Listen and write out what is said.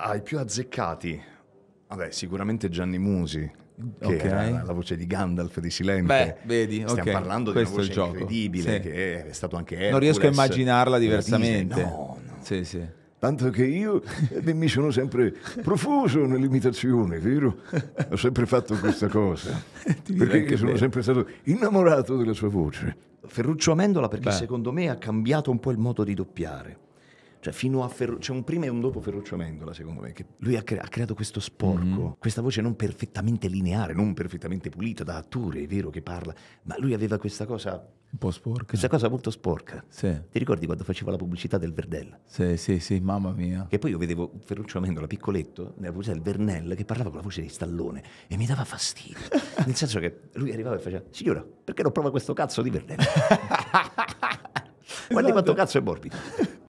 ai più azzeccati, vabbè, sicuramente Gianni Musi, che okay. la, la voce di Gandalf di Silente. Beh, vedi, stiamo okay. parlando Questo di una voce incredibile sì. che è stato anche Hercules. Non riesco a immaginarla diversamente. No, no. Sì, sì. Tanto che io eh, mi sono sempre profuso nell'imitazione, vero? Ho sempre fatto questa cosa. perché sono bene. sempre stato innamorato della sua voce. Ferruccio Amendola perché Beh. secondo me ha cambiato un po' il modo di doppiare. Cioè, fino a Ferru- c'è cioè, un prima e un dopo Ferruccio Mendola, secondo me, che lui ha, cre- ha creato questo sporco, mm-hmm. questa voce non perfettamente lineare, non perfettamente pulita da attore, è vero che parla, ma lui aveva questa cosa un po' sporca. Questa cosa molto sporca. Sì. Ti ricordi quando faceva la pubblicità del Verdella? Sì, sì, sì, mamma mia. Che poi io vedevo Ferruccio Amendola piccoletto nella pubblicità del Vernell che parlava con la voce di Stallone e mi dava fastidio. Nel senso che lui arrivava e faceva: Signora, perché non prova questo cazzo di Vernell? Guardi esatto. quanto cazzo è morbido.